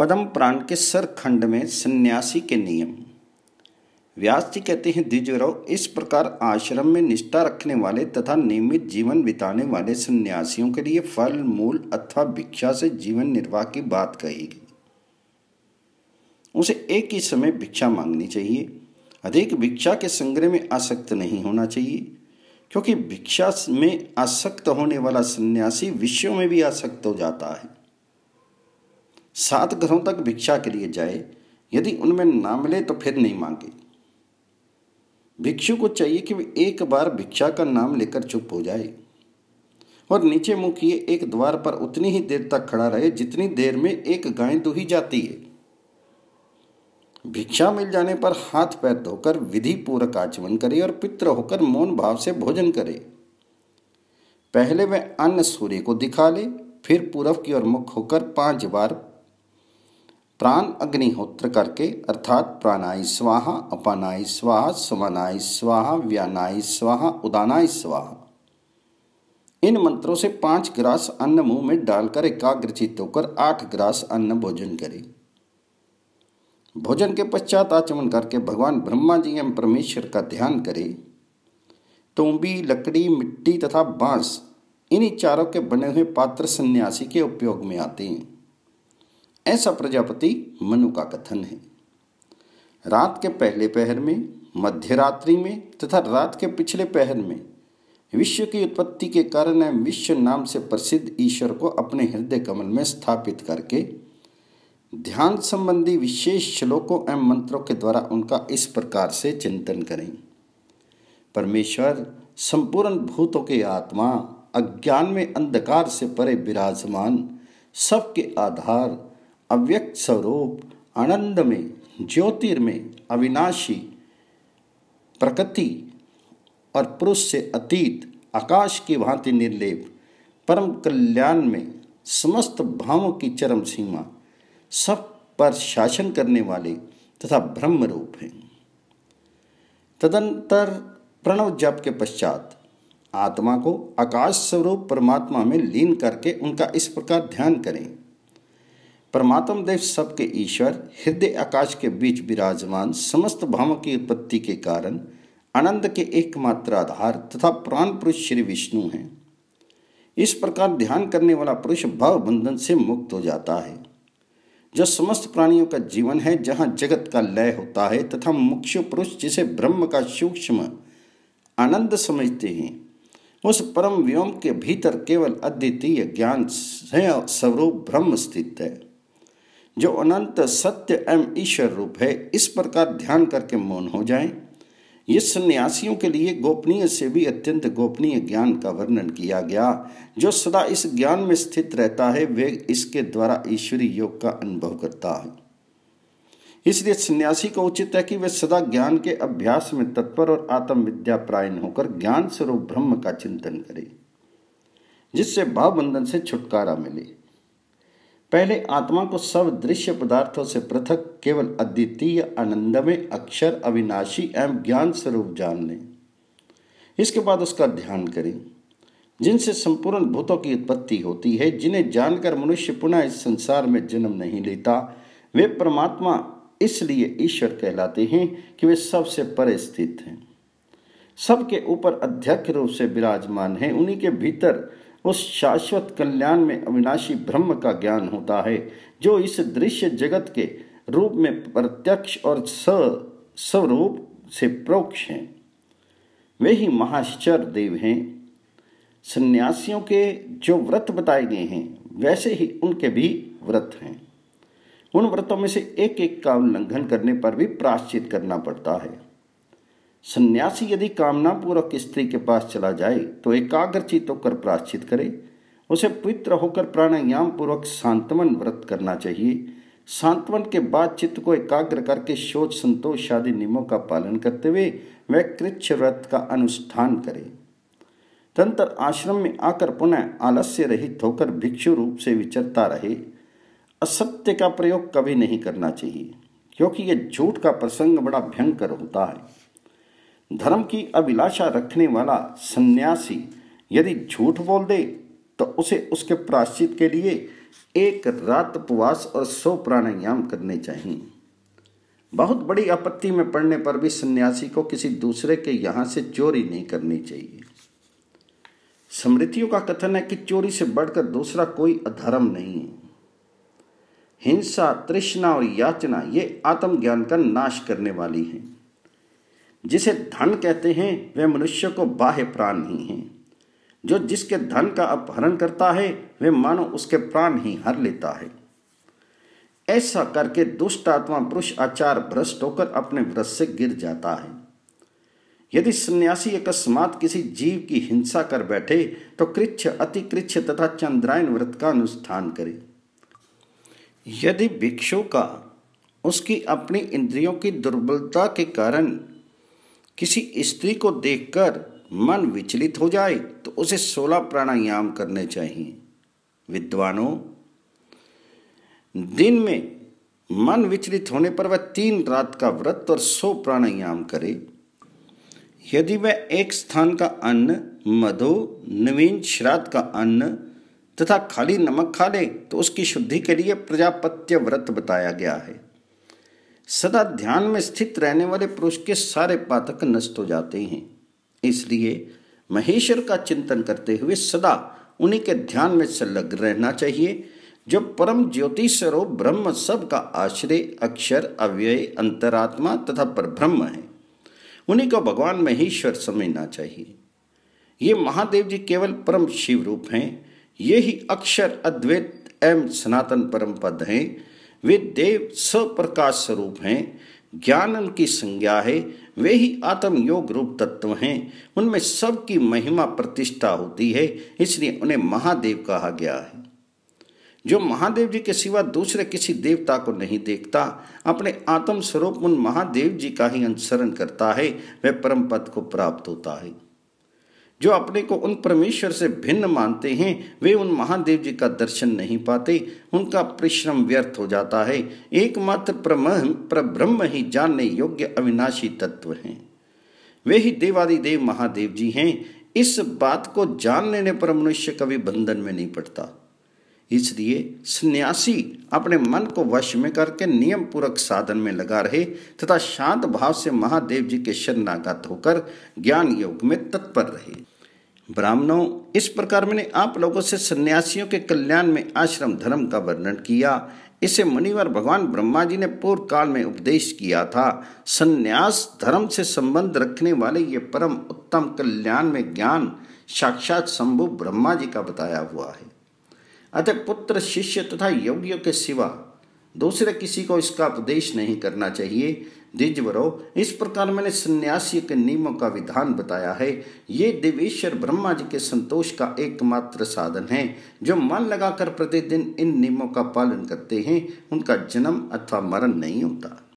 पदम प्राण के सर खंड में सन्यासी के नियम व्यास जी कहते हैं द्विजराव इस प्रकार आश्रम में निष्ठा रखने वाले तथा नियमित जीवन बिताने वाले सन्यासियों के लिए फल मूल अथवा भिक्षा से जीवन निर्वाह की बात कही गई उसे एक ही समय भिक्षा मांगनी चाहिए अधिक भिक्षा के संग्रह में आसक्त नहीं होना चाहिए क्योंकि भिक्षा में आसक्त होने वाला सन्यासी विषयों में भी आसक्त हो जाता है सात घरों तक भिक्षा के लिए जाए यदि उनमें ना मिले तो फिर नहीं मांगे भिक्षु को चाहिए कि वे एक बार भिक्षा का नाम लेकर चुप हो जाए और नीचे मुंह किए एक द्वार पर उतनी ही देर तक खड़ा रहे जितनी देर में एक गाय दुही जाती है भिक्षा मिल जाने पर हाथ पैर धोकर विधि पूर्वक आचमन करे और पित्र होकर मौन भाव से भोजन करे पहले वह अन्न सूर्य को दिखा ले फिर पूरब की ओर मुख होकर पांच बार प्राण अग्निहोत्र करके अर्थात प्राणाय स्वाहा अपनाय स्वाहा सुमनाय स्वाहा व्यानाय स्वाहा उदानाय स्वाहा इन मंत्रों से पांच ग्रास अन्न मुंह में डालकर एकाग्रचित होकर आठ ग्रास अन्न भोजन करें भोजन के पश्चात आचमन करके भगवान ब्रह्मा जी एवं परमेश्वर का ध्यान करें तुम्बी लकड़ी मिट्टी तथा बांस इन्हीं चारों के बने हुए पात्र सन्यासी के उपयोग में आते हैं ऐसा प्रजापति मनु का कथन है रात के पहले पहर में मध्य रात्रि में तथा रात के पिछले पहर में विश्व की उत्पत्ति के कारण विश्व नाम से प्रसिद्ध ईश्वर को अपने हृदय कमल में स्थापित करके ध्यान संबंधी विशेष श्लोकों एवं मंत्रों के द्वारा उनका इस प्रकार से चिंतन करें परमेश्वर संपूर्ण भूतों के आत्मा अज्ञान में अंधकार से परे विराजमान सबके आधार अव्यक्त स्वरूप आनंद में ज्योतिर्मय अविनाशी प्रकृति और पुरुष से अतीत आकाश की भांति निर्लेप परम कल्याण में समस्त भावों की चरम सीमा सब पर शासन करने वाले तथा ब्रह्म रूप हैं तदंतर प्रणव जप के पश्चात आत्मा को आकाश स्वरूप परमात्मा में लीन करके उनका इस प्रकार ध्यान करें परमात्म देव सबके ईश्वर हृदय आकाश के बीच विराजमान समस्त भावों की उत्पत्ति के कारण आनंद के एकमात्र आधार तथा प्राण पुरुष श्री विष्णु हैं इस प्रकार ध्यान करने वाला पुरुष भाव बंधन से मुक्त हो जाता है जो समस्त प्राणियों का जीवन है जहाँ जगत का लय होता है तथा मुख्य पुरुष जिसे ब्रह्म का सूक्ष्म आनंद समझते हैं उस परम व्योम के भीतर केवल अद्वितीय ज्ञान स्वरूप ब्रह्म स्थित है जो अनंत सत्य एवं ईश्वर रूप है इस प्रकार ध्यान करके मौन हो जाए ये सन्यासियों के लिए गोपनीय से भी अत्यंत गोपनीय ज्ञान का वर्णन किया गया जो सदा इस ज्ञान में स्थित रहता है वे इसके द्वारा ईश्वरी योग का अनुभव करता है इसलिए सन्यासी को उचित है कि वे सदा ज्ञान के अभ्यास में तत्पर और आत्मविद्यापरायण होकर ज्ञान स्वरूप ब्रह्म का चिंतन करें जिससे भावबंधन से छुटकारा मिले पहले आत्मा को सब दृश्य पदार्थों से पृथक केवल अद्वितीय आनंदमय अक्षर अविनाशी एवं ज्ञान स्वरूप जान लें इसके बाद उसका ध्यान करें जिनसे संपूर्ण भूतों की उत्पत्ति होती है जिन्हें जानकर मनुष्य पुनः इस संसार में जन्म नहीं लेता वे परमात्मा इसलिए ईश्वर कहलाते हैं कि वे सबसे परे स्थित हैं सबके ऊपर अध्यक्ष रूप से विराजमान हैं उन्हीं के भीतर उस शाश्वत कल्याण में अविनाशी ब्रह्म का ज्ञान होता है जो इस दृश्य जगत के रूप में प्रत्यक्ष और स स्वरूप से प्रोक्ष हैं वे ही महाश्चर देव हैं सन्यासियों के जो व्रत बताए गए हैं वैसे ही उनके भी व्रत हैं उन व्रतों में से एक एक का उल्लंघन करने पर भी प्राश्चित करना पड़ता है सन्यासी यदि कामना पूर्वक स्त्री के पास चला जाए तो एकाग्र चित होकर प्राश्चित करे उसे पवित्र होकर प्राणायाम पूर्वक सांत्वन व्रत करना चाहिए सांत्वन के बाद चित्त को एकाग्र करके शोच संतोष आदि नियमों का पालन करते हुए वह कृच्छ व्रत का अनुष्ठान करे तंत्र आश्रम में आकर पुनः आलस्य रहित होकर भिक्षु रूप से विचरता रहे असत्य का प्रयोग कभी नहीं करना चाहिए क्योंकि यह झूठ का प्रसंग बड़ा भयंकर होता है धर्म की अभिलाषा रखने वाला सन्यासी यदि झूठ बोल दे तो उसे उसके प्राश्चित के लिए एक रात उपवास और सौ प्राणायाम करने चाहिए बहुत बड़ी आपत्ति में पड़ने पर भी सन्यासी को किसी दूसरे के यहां से चोरी नहीं करनी चाहिए स्मृतियों का कथन है कि चोरी से बढ़कर दूसरा कोई अधर्म नहीं है हिंसा तृष्णा और याचना ये आत्मज्ञान का नाश करने वाली हैं जिसे धन कहते हैं वह मनुष्य को बाह्य प्राण ही है जो जिसके धन का अपहरण करता है वह मानो उसके प्राण ही हर लेता है ऐसा करके दुष्ट आत्मा पुरुष आचार भ्रष्ट होकर अपने व्रत से गिर जाता है यदि सन्यासी अकस्मात किसी जीव की हिंसा कर बैठे तो कृच्छ अतिकृच्छ तथा चंद्रायन व्रत का अनुष्ठान करे यदि भिक्षु का उसकी अपनी इंद्रियों की दुर्बलता के कारण किसी स्त्री को देखकर मन विचलित हो जाए तो उसे सोलह प्राणायाम करने चाहिए विद्वानों दिन में मन विचलित होने पर वह तीन रात का व्रत और सौ प्राणायाम करे यदि वह एक स्थान का अन्न मधु नवीन श्राद्ध का अन्न तथा खाली नमक खा ले तो उसकी शुद्धि के लिए प्रजापत्य व्रत बताया गया है सदा ध्यान में स्थित रहने वाले पुरुष के सारे पातक नष्ट हो जाते हैं इसलिए महेश्वर का चिंतन करते हुए सदा उन्हीं के ध्यान में संलग्न रहना चाहिए जो परम ज्योति स्वरूप ब्रह्म सब का आश्रय अक्षर अव्यय अंतरात्मा तथा परब्रह्म है उन्हीं को भगवान महेश्वर समझना चाहिए ये महादेव जी केवल परम शिव रूप हैं ये ही अक्षर अद्वैत एवं सनातन परम पद हैं वे देव सप्रकाश स्वरूप हैं ज्ञान उनकी संज्ञा है वे ही आत्म योग रूप तत्व हैं उनमें सबकी महिमा प्रतिष्ठा होती है इसलिए उन्हें महादेव कहा गया है जो महादेव जी के सिवा दूसरे किसी देवता को नहीं देखता अपने आत्म स्वरूप उन महादेव जी का ही अनुसरण करता है वह परम पद को प्राप्त होता है जो अपने को उन परमेश्वर से भिन्न मानते हैं वे उन महादेव जी का दर्शन नहीं पाते उनका परिश्रम व्यर्थ हो जाता है एकमात्र प्रब्रह्म ही जानने योग्य अविनाशी तत्व हैं वे ही देवादिदेव महादेव जी हैं इस बात को जान लेने पर मनुष्य कभी बंधन में नहीं पड़ता इसलिए सन्यासी अपने मन को वश में करके नियम पूर्वक साधन में लगा रहे तथा शांत भाव से महादेव जी के शरणागत होकर ज्ञान योग में तत्पर रहे ब्राह्मणों इस प्रकार मैंने आप लोगों से सन्यासियों के कल्याण में आश्रम धर्म का वर्णन किया इसे मुनिवर भगवान ब्रह्मा जी ने पूर्व काल में उपदेश किया था सन्यास धर्म से संबंध रखने वाले ये परम उत्तम कल्याण में ज्ञान साक्षात शंभु ब्रह्मा जी का बताया हुआ है अतः पुत्र शिष्य तथा योगियों के सिवा दूसरे किसी को इसका उपदेश नहीं करना चाहिए दिजवरो इस प्रकार मैंने सन्यासी के नियमों का विधान बताया है ये देवेश्वर ब्रह्मा जी के संतोष का एकमात्र साधन है जो मन लगाकर प्रतिदिन इन नियमों का पालन करते हैं उनका जन्म अथवा मरण नहीं होता